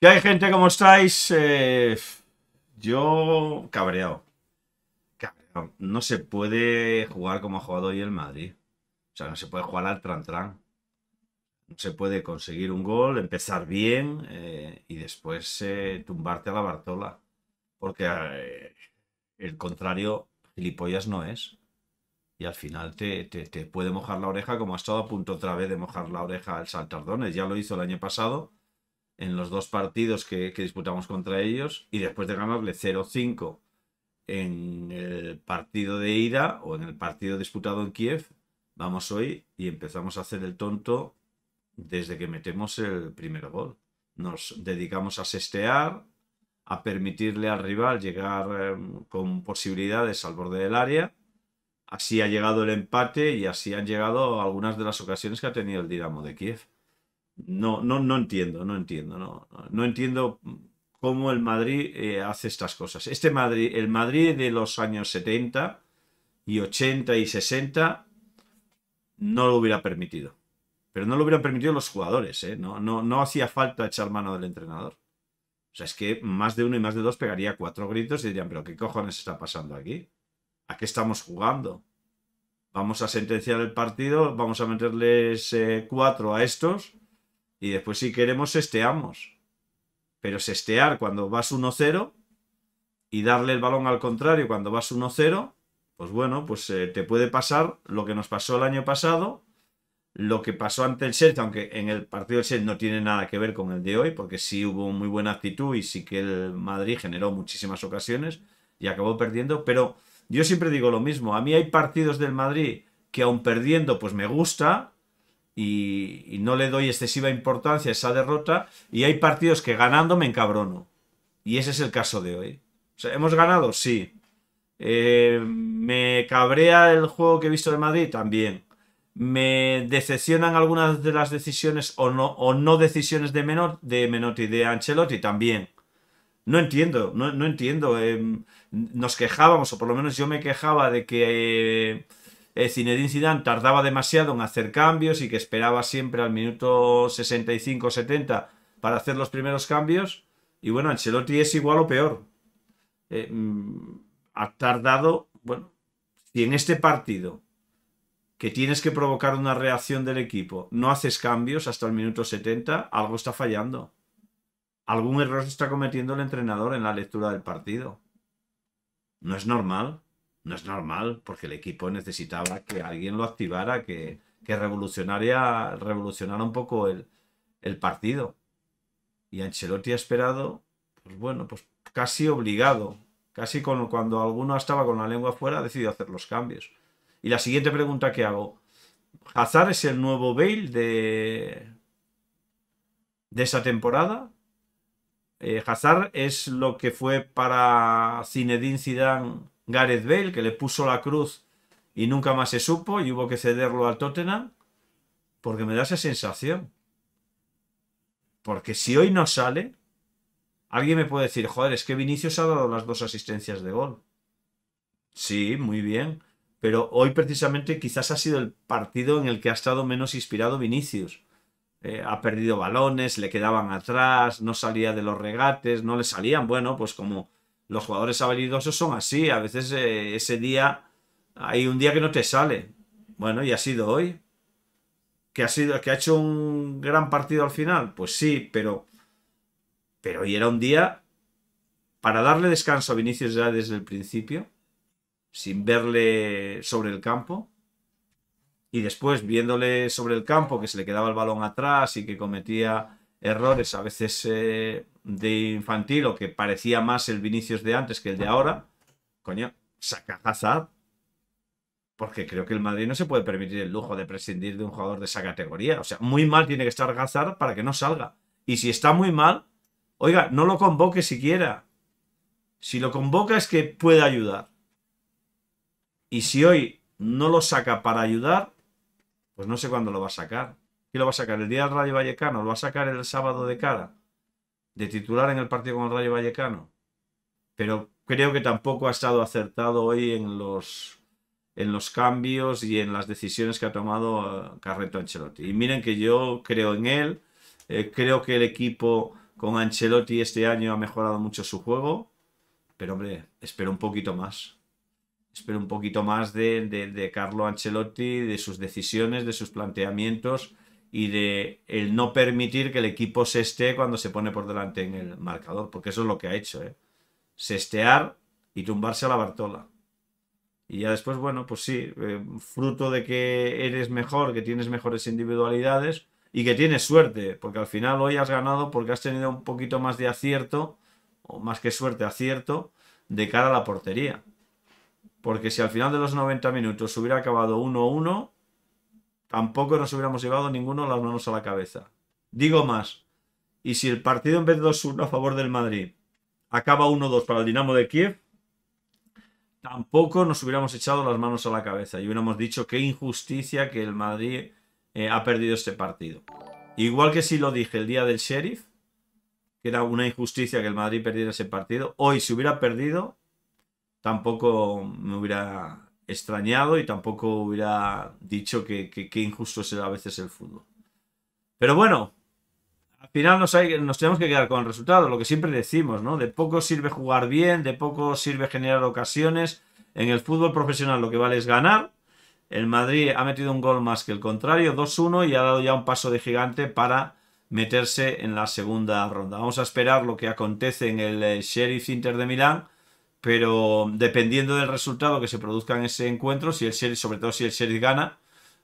¿Qué hay, gente? ¿Cómo estáis? Eh, yo cabreado. No se puede jugar como ha jugado hoy el Madrid. O sea, no se puede jugar al tran No se puede conseguir un gol, empezar bien eh, y después eh, tumbarte a la Bartola. Porque el contrario, gilipollas no es. Y al final te, te, te puede mojar la oreja, como ha estado a punto otra vez de mojar la oreja el saltardones. Ya lo hizo el año pasado en los dos partidos que, disputamos contra ellos y después de ganarle 0-5 en el partido de ida o en el partido disputado en Kiev, vamos hoy y empezamos a hacer el tonto desde que metemos el primer gol. Nos dedicamos a sestear, a permitirle al rival llegar em, con posibilidades al borde del área. Así ha llegado el empate y así han llegado algunas de las ocasiones que ha tenido el Dinamo de Kiev. No, no, no entiendo, no entiendo, no, no entiendo cómo el Madrid eh, hace estas cosas. Este Madrid, el Madrid de los años 70 y 80 y 60 no lo hubiera permitido. Pero no lo hubieran permitido los jugadores, ¿eh? no, no, no hacía falta echar mano del entrenador. O sea, es que más de uno y más de dos pegaría cuatro gritos y dirían, pero ¿qué cojones está pasando aquí? ¿A qué estamos jugando? Vamos a sentenciar el partido, vamos a meterles eh, cuatro a estos y después si queremos sesteamos. Pero sestear cuando vas 1-0 y darle el balón al contrario cuando vas 1-0, pues bueno, pues eh, te puede pasar lo que nos pasó el año pasado, lo que pasó ante el Celta, aunque en el partido del Celta no tiene nada que ver con el de hoy, porque sí hubo muy buena actitud y sí que el Madrid generó muchísimas ocasiones y acabó perdiendo, pero yo siempre digo lo mismo, a mí hay partidos del Madrid que aun perdiendo pues me gusta, y, no le doy excesiva importancia a esa derrota. Y hay partidos que ganando me encabrono. Y ese es el caso de hoy. ¿Hemos ganado? Sí. Eh, ¿Me cabrea el juego que he visto de Madrid? También. ¿Me decepcionan algunas de las decisiones o no, o no decisiones de, Menor, de Menotti y de Ancelotti? También. No entiendo, no, entiendo. Em, nos quejábamos, o por lo menos yo me quejaba de que... Eh, eh, Zinedine Zidane tardaba demasiado en hacer cambios y que esperaba siempre al minuto 65-70 para hacer los primeros cambios. Y bueno, Ancelotti es igual o peor. Eh, mm, ha tardado, bueno, si en este partido que tienes que provocar una reacción del equipo, no haces cambios hasta el minuto 70, algo está fallando. Algún error está cometiendo el entrenador en la lectura del partido. No es normal no es normal, porque el equipo necesitaba que alguien lo activara, que, revolucionaria, revolucionara un poco el, partido. Y Ancelotti ha esperado, pues bueno, pues casi obligado, casi cuando alguno estaba con la lengua fuera, ha decidido hacer los cambios. Y la siguiente pregunta que hago, ¿Hazard es el nuevo Bale de, de esa temporada? Eh, ¿Hazard es lo que fue para Zinedine Zidane Gareth Bale, que le puso la cruz y nunca más se supo y hubo que cederlo al Tottenham, porque me da esa sensación. Porque si hoy no sale, alguien me puede decir, joder, es que Vinicius ha dado las dos asistencias de gol. Sí, muy bien, pero hoy precisamente quizás ha sido el partido en el que ha estado menos inspirado Vinicius. Eh, ha perdido balones, le quedaban atrás, no salía de los regates, no le salían, bueno, pues como los jugadores habilidosos son así. A veces eh, ese día hay un día que no te sale. Bueno, y ha sido hoy. ¿Que ha, sido, ¿Que ha hecho un gran partido al final? Pues sí, pero, pero hoy era un día para darle descanso a Vinicius ya desde el principio, sin verle sobre el campo, y después viéndole sobre el campo que se le quedaba el balón atrás y que cometía errores a veces eh, de infantil o que parecía más el Vinicius de antes que el de ahora, coño, saca Hazard. Porque creo que el Madrid no se puede permitir el lujo de prescindir de un jugador de esa categoría. O sea, muy mal tiene que estar Hazard para que no salga. Y si está muy mal, oiga, no lo convoque siquiera. Si lo convoca es que puede ayudar. Y si hoy no lo saca para ayudar, pues no sé cuándo lo va a sacar. ¿Qué lo va a sacar? ¿El día del Rayo Vallecano? ¿Lo va a sacar el sábado de cara? de titular en el partido con el Rayo Vallecano, pero creo que tampoco ha estado acertado hoy en los, en los cambios y en las decisiones que ha tomado eh, Carreto Ancelotti. Y miren que yo creo en él, eh, creo que el equipo con Ancelotti este año ha mejorado mucho su juego, pero hombre, espero un poquito más. Espero un poquito más de, de, de Carlo Ancelotti, de sus decisiones, de sus planteamientos y de el no permitir que el equipo se esté cuando se pone por delante en el marcador, porque eso es lo que ha hecho, ¿eh? Sestear y tumbarse a la Bartola. Y ya después, bueno, pues sí, eh, fruto de que eres mejor, que tienes mejores individualidades y que tienes suerte, porque al final hoy has ganado porque has tenido un poquito más de acierto, o más que suerte, acierto, de cara a la portería. Porque si al final de los 90 minutos hubiera acabado 1-1, tampoco nos hubiéramos llevado ninguno las manos a la cabeza. Digo más, y si el partido en vez de 2-1 a favor del Madrid acaba 1-2 para el Dinamo de Kiev, tampoco nos hubiéramos echado las manos a la cabeza y hubiéramos dicho qué injusticia que el Madrid eh, ha perdido este partido. Igual que si lo dije el día del Sheriff, que era una injusticia que el Madrid perdiera ese partido, hoy si hubiera perdido, tampoco me hubiera extrañado y tampoco hubiera dicho que, qué injusto será a veces el fútbol. Pero bueno, al final nos, hay, nos, tenemos que quedar con el resultado, lo que siempre decimos, ¿no? De poco sirve jugar bien, de poco sirve generar ocasiones. En el fútbol profesional lo que vale es ganar. El Madrid ha metido un gol más que el contrario, 2-1, y ha dado ya un paso de gigante para meterse en la segunda ronda. Vamos a esperar lo que acontece en el eh, Sheriff Inter de Milán pero dependiendo del resultado que se produzca en ese encuentro, si el Sheriff, sobre todo si el Sheriff gana,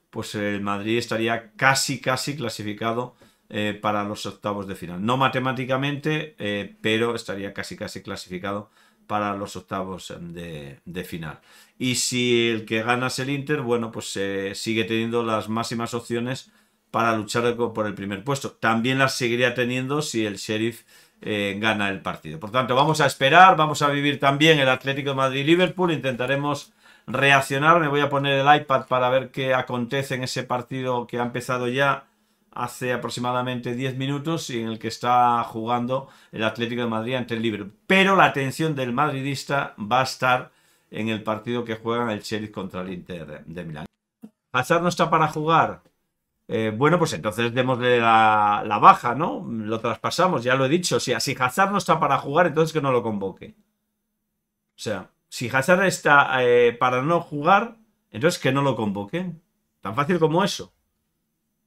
pues el Madrid estaría casi, casi clasificado eh, para los octavos de final. No matemáticamente, eh, pero estaría casi, casi clasificado para los octavos em, de, final. Y si el que gana es el Inter, bueno, pues eh, sigue teniendo las máximas opciones para luchar por el primer puesto. También las seguiría teniendo si el Sheriff eh, gana el partido. Por tanto, vamos a esperar, vamos a vivir también el Atlético de Madrid-Liverpool, intentaremos reaccionar, me voy a poner el iPad para ver qué acontece en ese partido que ha empezado ya hace aproximadamente 10 minutos y en el que está jugando el Atlético de Madrid ante el Liverpool. Pero la atención del madridista va a estar en el partido que juegan el Chelsea contra el Inter de Milán. Hazard no está para jugar, eh, bueno, pues entonces démosle la, baja, ¿no? Lo traspasamos, ya lo he dicho. Si, Hazard no está para jugar, entonces que no lo convoque. O sea, si Hazard está eh, para no jugar, entonces que no lo convoque. Tan fácil como eso.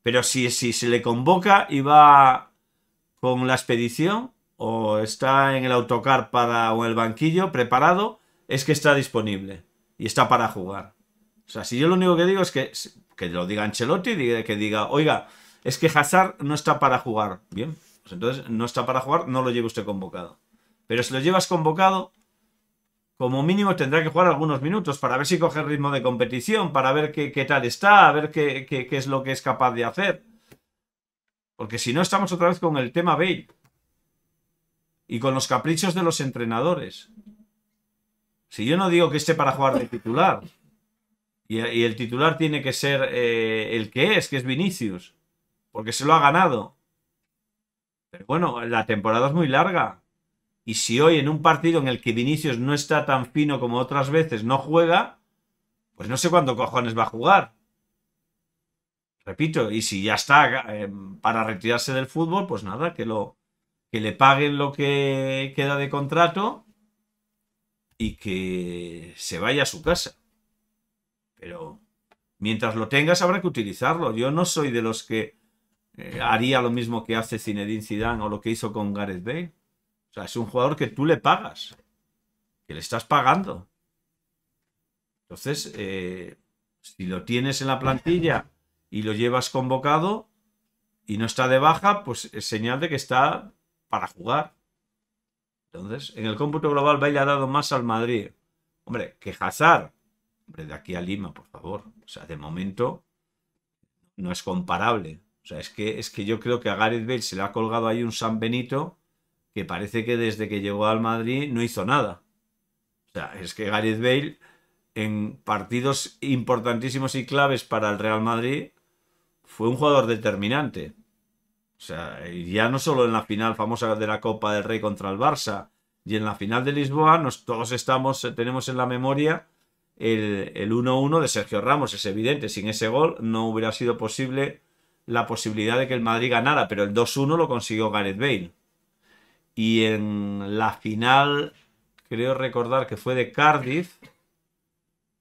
Pero si, si se le convoca y va con la expedición o está en el autocar para, o en el banquillo preparado, es que está disponible y está para jugar. O sea, si yo lo único que digo es que, que lo diga Ancelotti, que diga, oiga, es que Hazard no está para jugar. Bien, pues entonces no está para jugar, no lo lleve usted convocado. Pero si lo llevas convocado, como mínimo tendrá que jugar algunos minutos para ver si coge ritmo de competición, para ver qué, tal está, a ver qué, qué, qué, es lo que es capaz de hacer. Porque si no, estamos otra vez con el tema Bale. Y con los caprichos de los entrenadores. Si yo no digo que esté para jugar de titular, y, el titular tiene que ser eh, el que es, que es Vinicius. Porque se lo ha ganado. Pero bueno, la temporada es muy larga. Y si hoy en un partido en el que Vinicius no está tan fino como otras veces no juega, pues no sé cuándo cojones va a jugar. Repito, y si ya está eh, para retirarse del fútbol, pues nada, que, lo, que le paguen lo que queda de contrato y que se vaya a su casa. Pero mientras lo tengas habrá que utilizarlo. Yo no soy de los que eh, haría lo mismo que hace Zinedine Zidane o lo que hizo con Gareth Bale. O sea, es un jugador que tú le pagas, que le estás pagando. Entonces, eh, si lo tienes en la plantilla y lo llevas convocado y no está de baja, pues es señal de que está para jugar. Entonces, en el cómputo global Bale ha dado más al Madrid. Hombre, que Hazard Hombre, de aquí a Lima, por favor. O sea, de momento no es comparable. O sea, es que, es que yo creo que a Gareth Bale se le ha colgado ahí un San Benito que parece que desde que llegó al Madrid no hizo nada. O sea, es que Gareth Bale en partidos importantísimos y claves para el Real Madrid fue un jugador determinante. O sea, ya no solo en la final famosa de la Copa del Rey contra el Barça, y en la final de Lisboa nos, todos estamos, tenemos en la memoria el 1-1 de Sergio Ramos. Es evidente, sin ese gol no hubiera sido posible la posibilidad de que el Madrid ganara, pero el 2-1 lo consiguió Gareth Bale. Y en la final, creo recordar que fue de Cardiff,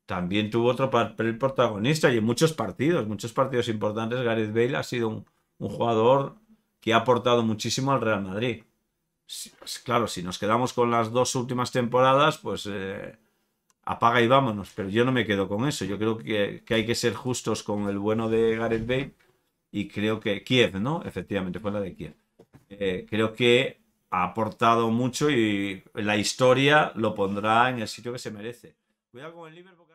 también tuvo otro papel protagonista y en muchos partidos, muchos partidos importantes, Gareth Bale ha sido un, jugador que ha aportado muchísimo al Real Madrid. Pues claro, si nos quedamos con las dos últimas temporadas, pues eh, apaga y vámonos. Pero yo no me quedo con eso. Yo creo que, hay que ser justos con el bueno de Gareth Bale y creo que Kiev, ¿no? Efectivamente, fue la de Kiev. Eh, creo que ha aportado mucho y la historia lo pondrá en el sitio que se merece. Cuidado con el Liverpool.